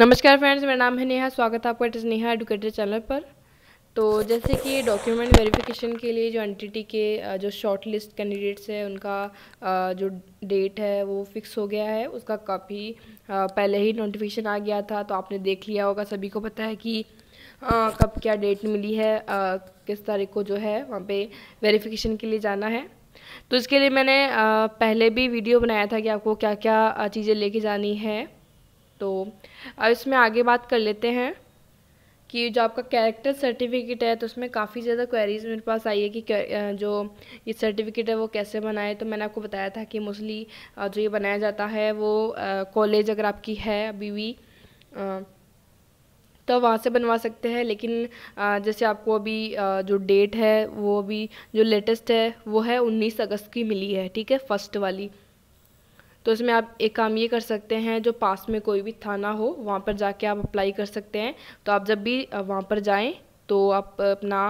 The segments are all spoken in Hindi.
नमस्कार फ्रेंड्स मेरा नाम है नेहा स्वागत है आपका नेहा एडुकेटर चैनल पर तो जैसे कि डॉक्यूमेंट वेरिफिकेशन के लिए जो एंटिटी के जो शॉर्ट लिस्ट कैंडिडेट्स हैं उनका जो डेट है वो फिक्स हो गया है उसका काफ़ी पहले ही नोटिफिकेशन आ गया था तो आपने देख लिया होगा सभी को पता है कि कब क्या डेट मिली है किस तारीख को जो है वहाँ पर वेरीफिकेशन के लिए जाना है तो इसके लिए मैंने पहले भी वीडियो बनाया था कि आपको क्या क्या चीज़ें लेके जानी है तो अब इसमें आगे बात कर लेते हैं कि जो आपका कैरेक्टर सर्टिफिकेट है तो उसमें काफ़ी ज़्यादा क्वेरीज मेरे पास आई है कि जो ये सर्टिफिकेट है वो कैसे बनाए तो मैंने आपको बताया था कि मोस्टली जो ये बनाया जाता है वो कॉलेज अगर आपकी है अभी भी तो वहाँ से बनवा सकते हैं लेकिन जैसे आपको अभी जो डेट है वो अभी जो लेटेस्ट है वो है उन्नीस अगस्त की मिली है ठीक है फर्स्ट वाली तो इसमें आप एक काम ये कर सकते हैं जो पास में कोई भी थाना हो वहाँ पर जाके आप अप्लाई कर सकते हैं तो आप जब भी वहाँ पर जाएँ तो आप अपना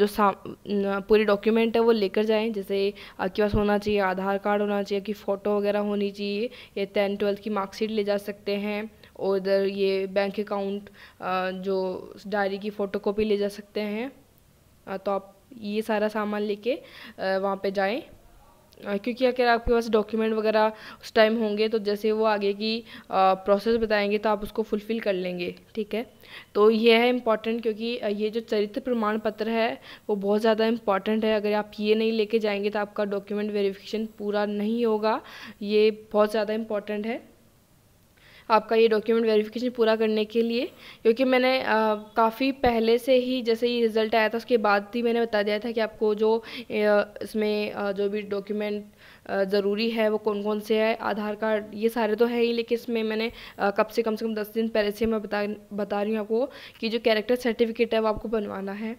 जो पूरे पूरी डॉक्यूमेंट है वो लेकर जाएं जैसे आपके पास होना चाहिए आधार कार्ड होना चाहिए कि फ़ोटो वगैरह होनी चाहिए या टेंथ ट्वेल्थ की मार्कशीट ले जा सकते हैं और इधर ये बैंक अकाउंट जो डायरी की फ़ोटोकॉपी ले जा सकते हैं तो आप ये सारा सामान लेके वहाँ पे जाएँ क्योंकि अगर आपके पास डॉक्यूमेंट वगैरह उस टाइम होंगे तो जैसे वो आगे की प्रोसेस बताएंगे तो आप उसको फुलफ़िल कर लेंगे ठीक है तो ये है इम्पॉर्टेंट क्योंकि ये जो चरित्र प्रमाण पत्र है वो बहुत ज़्यादा इम्पॉर्टेंट है अगर आप ये नहीं लेके जाएंगे तो आपका डॉक्यूमेंट वेरिफिकेशन पूरा नहीं होगा ये बहुत ज़्यादा इम्पॉर्टेंट है आपका ये डॉक्यूमेंट वेरिफिकेशन पूरा करने के लिए क्योंकि मैंने काफ़ी पहले से ही जैसे ये रिज़ल्ट आया था उसके बाद ही मैंने बता दिया था कि आपको जो इसमें जो भी डॉक्यूमेंट ज़रूरी है वो कौन कौन से है आधार कार्ड ये सारे तो है ही लेकिन इसमें मैंने कब से कम से कम दस दिन पहले से मैं बता बता रही हूँ आपको कि जो कैरेक्टर सर्टिफिकेट है वो आपको बनवाना है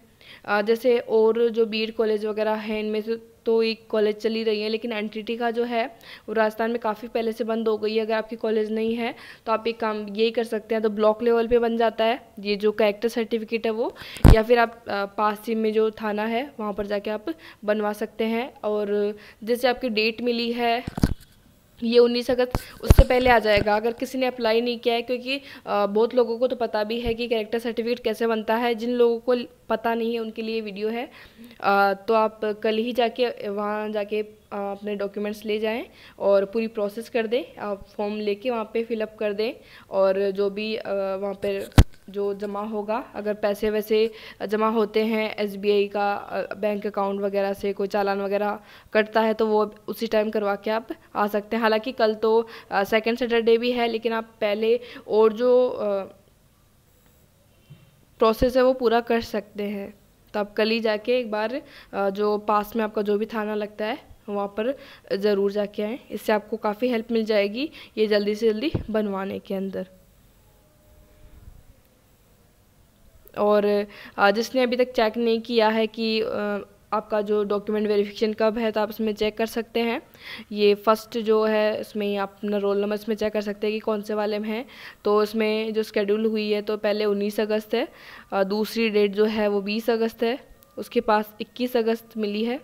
जैसे और जो बी कॉलेज वगैरह है इनमें से तो एक कॉलेज चली रही है लेकिन एन का जो है वो राजस्थान में काफ़ी पहले से बंद हो गई है अगर आपकी कॉलेज नहीं है तो आप एक काम यही कर सकते हैं तो ब्लॉक लेवल पर बन जाता है ये जो कैरेक्टर सर्टिफिकेट है वो या फिर आप पास में जो थाना है वहाँ पर जाके आप बनवा सकते हैं और जैसे आपकी डेट मिली है ये उन्नीस अगस्त उससे पहले आ जाएगा अगर किसी ने अप्लाई नहीं किया है क्योंकि बहुत लोगों को तो पता भी है कि कैरेक्टर सर्टिफिकेट कैसे बनता है जिन लोगों को पता नहीं है उनके लिए वीडियो है तो आप कल ही जाके वहाँ जाके अपने डॉक्यूमेंट्स ले जाएं और पूरी प्रोसेस कर दें आप फॉर्म लेके वहाँ पे फिलअप कर दें और जो भी वहाँ पर जो जमा होगा अगर पैसे वैसे जमा होते हैं एस का बैंक अकाउंट वगैरह से कोई चालान वगैरह कटता है तो वो उसी टाइम करवा के आप आ सकते हैं हालांकि कल तो सेकेंड सैटरडे भी है लेकिन आप पहले और जो प्रोसेस है वो पूरा कर सकते हैं तो आप कल ही जाके एक बार जो पास में आपका जो भी थाना लगता है वहाँ पर ज़रूर जाके आएँ इससे आपको काफ़ी हेल्प मिल जाएगी ये जल्दी से जल्दी बनवाने के अंदर और जिसने अभी तक चेक नहीं किया है कि आपका जो डॉक्यूमेंट वेरिफिकेशन कब है तो आप इसमें चेक कर सकते हैं ये फर्स्ट जो है इसमें आप अपना रोल नंबर इसमें चेक कर सकते हैं कि कौन से वाले में हैं तो इसमें जो स्केड्यूल हुई है तो पहले 19 अगस्त है दूसरी डेट जो है वो 20 अगस्त है उसके पास 21 अगस्त मिली है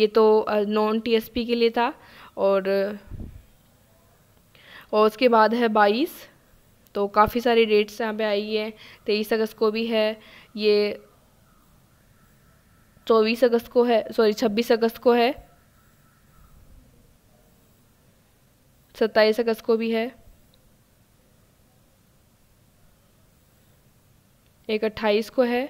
ये तो नॉन टीएसपी के लिए था और और उसके बाद है बाईस तो काफ़ी सारी डेट्स यहाँ पे आई है तेईस अगस्त को भी है ये चौबीस अगस्त को है सॉरी छब्बीस अगस्त को है सत्ताईस अगस्त को भी है एक अट्ठाईस को है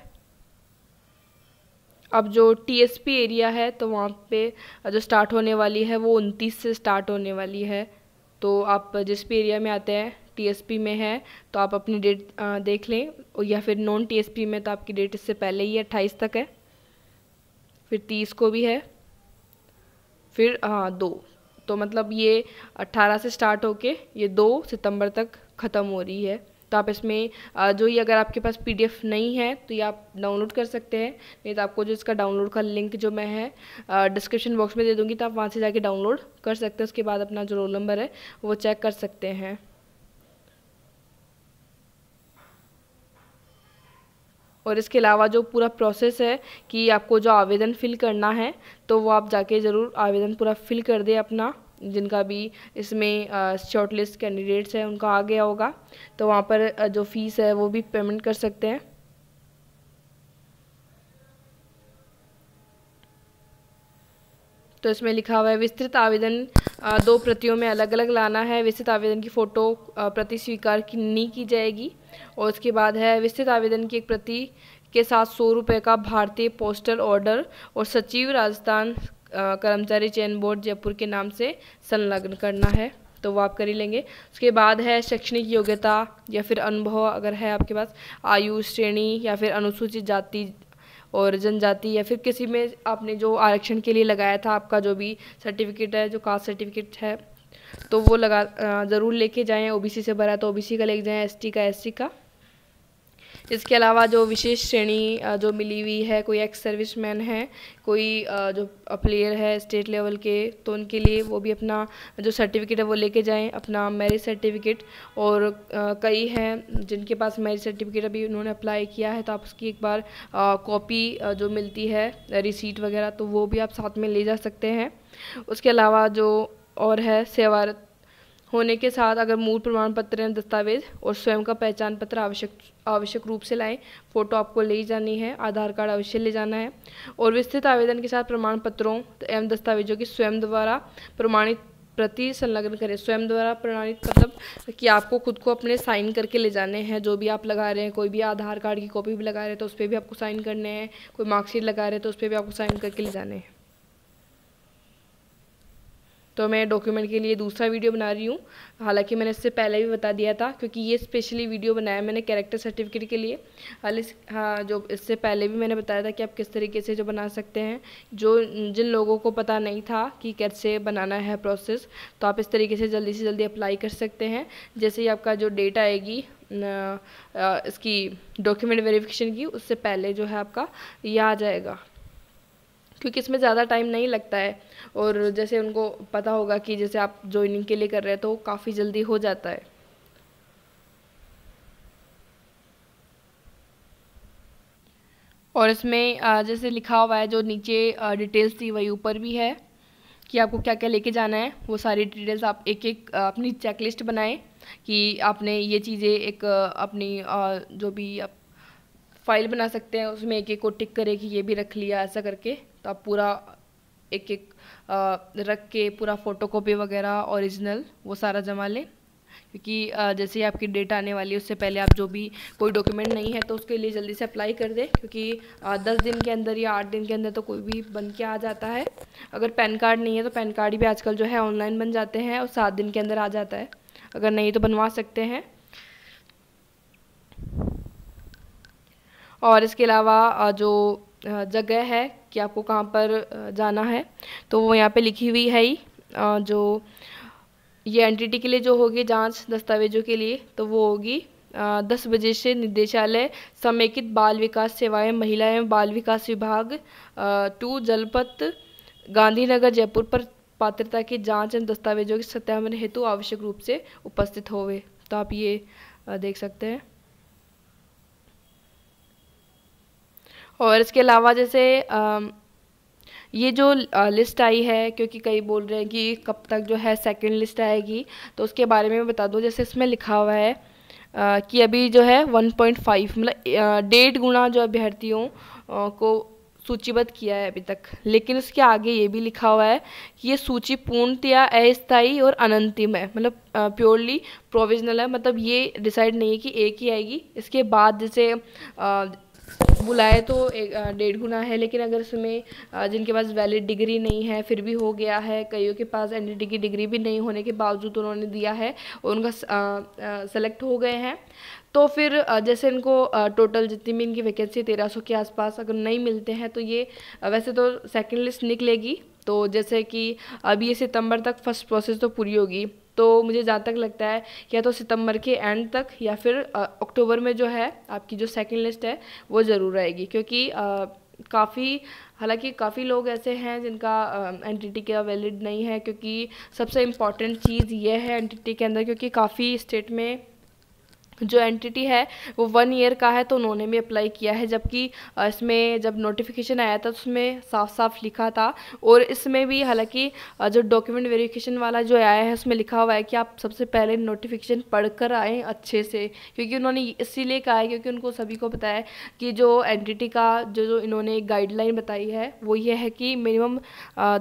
अब जो टीएसपी एरिया है तो वहाँ पे जो स्टार्ट होने वाली है वो उनतीस से स्टार्ट होने वाली है तो आप जिस भी एरिया में आते हैं टीएसपी में है तो आप अपनी डेट देख लें या फिर नॉन टीएसपी में तो आपकी डेट इससे पहले ही अट्ठाईस तक है फिर तीस को भी है फिर हाँ दो तो मतलब ये अट्ठारह से स्टार्ट होके ये दो सितंबर तक ख़त्म हो रही है तो आप इसमें जो ये अगर आपके पास पीडीएफ नहीं है तो ये आप डाउनलोड कर सकते हैं नहीं तो आपको जो इसका डाउनलोड का लिंक जो मैं है डिस्क्रिप्शन बॉक्स में दे दूंगी तो आप वहाँ से जाके डाउनलोड कर सकते हैं उसके बाद अपना जो रोल नंबर है वो चेक कर सकते हैं और इसके अलावा जो पूरा प्रोसेस है कि आपको जो आवेदन फ़िल करना है तो वो आप जाके ज़रूर आवेदन पूरा फ़िल कर दें अपना जिनका भी इसमें शॉर्ट लिस्ट कैंडिडेट्स हैं उनका आ गया होगा तो वहाँ पर जो फ़ीस है वो भी पेमेंट कर सकते हैं तो इसमें लिखा हुआ है विस्तृत आवेदन दो प्रतियों में अलग अलग लाना है विस्तृत आवेदन की फ़ोटो प्रति स्वीकार की नहीं की जाएगी और उसके बाद है विस्तृत आवेदन की एक प्रति के साथ सौ रुपये का भारतीय पोस्टल ऑर्डर और सचिव राजस्थान कर्मचारी चयन बोर्ड जयपुर के नाम से संलग्न करना है तो वो आप कर ही लेंगे उसके बाद है शैक्षणिक योग्यता या फिर अनुभव अगर है आपके पास आयु श्रेणी या फिर अनुसूचित जाति और जनजाति या फिर किसी में आपने जो आरक्षण के लिए लगाया था आपका जो भी सर्टिफिकेट है जो कास्ट सर्टिफिकेट है तो वो लगा ज़रूर लेके जाएं ओबीसी से भरा तो ओबीसी का लेके जाएँ एसटी का एससी का इसके अलावा जो विशेष श्रेणी जो मिली हुई है कोई एक्स सर्विस मैन है कोई जो प्लेयर है स्टेट लेवल के तो उनके लिए वो भी अपना जो सर्टिफिकेट है वो लेके जाएं अपना मैरिज सर्टिफिकेट और कई हैं जिनके पास मैरिज सर्टिफिकेट अभी उन्होंने अप्लाई किया है तो आप उसकी एक बार कॉपी जो मिलती है रिसीट वगैरह तो वो भी आप साथ में ले जा सकते हैं उसके अलावा जो और है सेवारत होने के साथ अगर मूल प्रमाण पत्र एवं दस्तावेज और स्वयं का पहचान पत्र आवश्यक आवश्यक रूप से लाएं फ़ोटो आपको ले जानी है आधार कार्ड अवश्य ले जाना है और विस्तृत आवेदन के साथ प्रमाण पत्रों एवं दस्तावेजों की स्वयं द्वारा प्रमाणित प्रति संलग्न करें स्वयं द्वारा प्रमाणित मतलब कि आपको खुद को अपने साइन करके ले जाने हैं जो भी आप लगा रहे हैं कोई भी आधार कार्ड की कॉपी भी लगा रहे हैं तो उस पर भी आपको साइन करने हैं कोई मार्कशीट लगा रहे हैं तो उस पर भी आपको साइन करके ले जाने हैं तो मैं डॉक्यूमेंट के लिए दूसरा वीडियो बना रही हूँ हालांकि मैंने इससे पहले भी बता दिया था क्योंकि ये स्पेशली वीडियो बनाया मैंने कैरेक्टर सर्टिफिकेट के लिए हाल हाँ जो इससे पहले भी मैंने बताया था कि आप किस तरीके से जो बना सकते हैं जो जिन लोगों को पता नहीं था कि कैसे बनाना है प्रोसेस तो आप इस तरीके से जल्दी से जल्दी अप्लाई कर सकते हैं जैसे ही आपका जो डेट आएगी इसकी डॉक्यूमेंट वेरिफिकेशन की उससे पहले जो है आपका यह आ जाएगा क्योंकि इसमें ज़्यादा टाइम नहीं लगता है और जैसे उनको पता होगा कि जैसे आप ज्वाइनिंग के लिए कर रहे हैं तो काफ़ी जल्दी हो जाता है और इसमें जैसे लिखा हुआ है जो नीचे डिटेल्स थी वही ऊपर भी है कि आपको क्या क्या लेके जाना है वो सारी डिटेल्स आप एक एक अपनी चेकलिस्ट बनाएं कि आपने ये चीज़ें एक अपनी जो भी आप फाइल बना सकते हैं उसमें एक एक को टिक करें कि ये भी रख लिया ऐसा करके तो आप पूरा एक एक रख के पूरा फ़ोटोकॉपी वगैरह ओरिजिनल वो सारा जमा लें क्योंकि जैसे ही आपकी डेट आने वाली है उससे पहले आप जो भी कोई डॉक्यूमेंट नहीं है तो उसके लिए जल्दी से अप्लाई कर दें क्योंकि दस दिन के अंदर या आठ दिन के अंदर तो कोई भी बन के आ जाता है अगर पैन कार्ड नहीं है तो पैन कार्ड भी आजकल जो है ऑनलाइन बन जाते हैं और सात दिन के अंदर आ जाता है अगर नहीं तो बनवा सकते हैं और इसके अलावा जो जगह है कि आपको कहाँ पर जाना है तो वो यहाँ पे लिखी हुई है ही जो ये एनटीटी के लिए जो होगी जांच दस्तावेजों के लिए तो वो होगी दस बजे से निदेशालय समेकित बाल विकास सेवाएं महिला एवं बाल विकास विभाग टू जलपत गांधीनगर जयपुर पर पात्रता की जांच एवं दस्तावेजों के सत्यापन हेतु आवश्यक रूप से उपस्थित होवे तो आप ये देख सकते हैं और इसके अलावा जैसे ये जो लिस्ट आई है क्योंकि कई बोल रहे हैं कि कब तक जो है सेकंड लिस्ट आएगी तो उसके बारे में बता दो जैसे इसमें लिखा हुआ है कि अभी जो है 1.5 मतलब डेढ़ गुना जो अभ्यर्थियों को सूचीबद्ध किया है अभी तक लेकिन उसके आगे ये भी लिखा हुआ है कि ये सूची पूर्णतया अस्थायी और अनंतिम है मतलब प्योरली प्रोविजनल है मतलब ये डिसाइड नहीं है कि एक ही आएगी इसके बाद जैसे बुलाए तो एक डेढ़ गुना है लेकिन अगर उसमें जिनके पास वैलिड डिग्री नहीं है फिर भी हो गया है कईयों के पास एन की डिग्री भी नहीं होने के बावजूद उन्होंने दिया है उनका सेलेक्ट हो गए हैं तो फिर जैसे इनको टोटल जितनी भी इनकी वैकेंसी तेरह सौ के आसपास अगर नहीं मिलते हैं तो ये वैसे तो सेकेंड लिस्ट निकलेगी तो जैसे कि अभी ये सितंबर तक फर्स्ट प्रोसेस तो पूरी होगी तो मुझे जहाँ तक लगता है या तो सितंबर के एंड तक या फिर अक्टूबर में जो है आपकी जो सेकेंड लिस्ट है वो ज़रूर आएगी क्योंकि काफ़ी हालांकि काफ़ी लोग ऐसे हैं जिनका एन टी टी का वैलिड नहीं है क्योंकि सबसे इम्पॉर्टेंट चीज़ यह है एन टी टी के अंदर क्योंकि काफ़ी स्टेट में जो एंटिटी है वो वन ईयर का है तो उन्होंने भी अप्लाई किया है जबकि इसमें जब नोटिफिकेशन आया था तो उसमें साफ साफ लिखा था और इसमें भी हालांकि जो डॉक्यूमेंट वेरिफिकेशन वाला जो आया है उसमें लिखा हुआ है कि आप सबसे पहले नोटिफिकेशन पढ़कर आएँ अच्छे से क्योंकि उन्होंने इसीलिए कहा है क्योंकि उनको सभी को पता है कि जो एंटिटी का जो जो इन्होंने गाइडलाइन बताई है वो ये है कि मिनिमम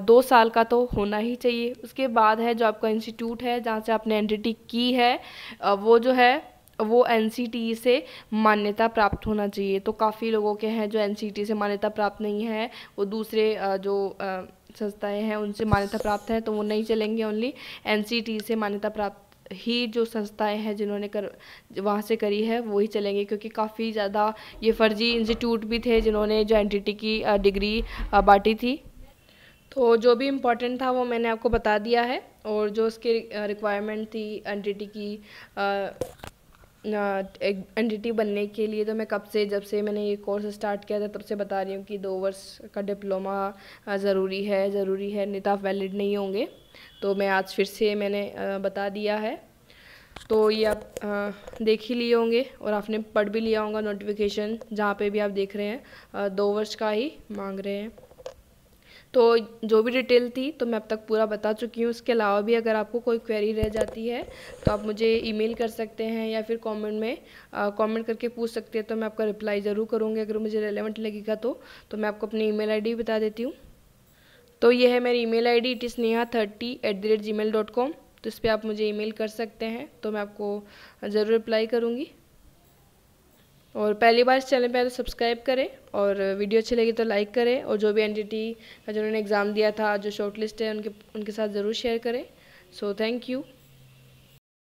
दो साल का तो होना ही चाहिए उसके बाद है जो आपका इंस्टीट्यूट है जहाँ से आपने एन की है वो जो है वो एन से मान्यता प्राप्त होना चाहिए तो काफ़ी लोगों के हैं जो एन से मान्यता प्राप्त नहीं है वो दूसरे जो संस्थाएं हैं उनसे मान्यता प्राप्त है तो वो नहीं चलेंगे ओनली एन से मान्यता प्राप्त ही जो संस्थाएं हैं जिन्होंने कर वहाँ से करी है वही चलेंगे क्योंकि काफ़ी ज़्यादा ये फर्जी इंस्टीट्यूट भी थे जिन्होंने जो एन की डिग्री बांटी थी तो जो भी इम्पोर्टेंट था वो मैंने आपको बता दिया है और जो उसके रिक्वायरमेंट थी एन की एक एंटिटी बनने के लिए तो मैं कब से जब से मैंने ये कोर्स स्टार्ट किया था तब से बता रही हूँ कि दो वर्ष का डिप्लोमा ज़रूरी है ज़रूरी है नहीं तो आप वैलिड नहीं होंगे तो मैं आज फिर से मैंने बता दिया है तो ये आप देख ही लिए होंगे और आपने पढ़ भी लिया होगा नोटिफिकेशन जहाँ पे भी आप देख रहे हैं दो वर्ष का ही मांग रहे हैं तो जो भी डिटेल थी तो मैं अब तक पूरा बता चुकी हूँ इसके अलावा भी अगर आपको कोई क्वेरी रह जाती है तो आप मुझे ईमेल कर सकते हैं या फिर कमेंट में कमेंट करके पूछ सकते हैं तो मैं आपका रिप्लाई ज़रूर करूँगी अगर मुझे रेलेवेंट लगेगा तो, तो मैं आपको अपनी ईमेल आईडी बता देती हूँ तो यह है मेरी email ID it is Neha thirty at the rate Gmail dot com तो इस पर आप मुझे ईमेल कर सकते हैं तो मैं आपको ज़रूर रिप्लाई करूँगी और पहली बार इस चैनल पे आए तो सब्सक्राइब करें और वीडियो अच्छी लगी तो लाइक करें और जो भी एन का जिन्होंने एग्ज़ाम दिया था जो शॉर्ट लिस्ट है उनके उनके साथ ज़रूर शेयर करें सो थैंक यू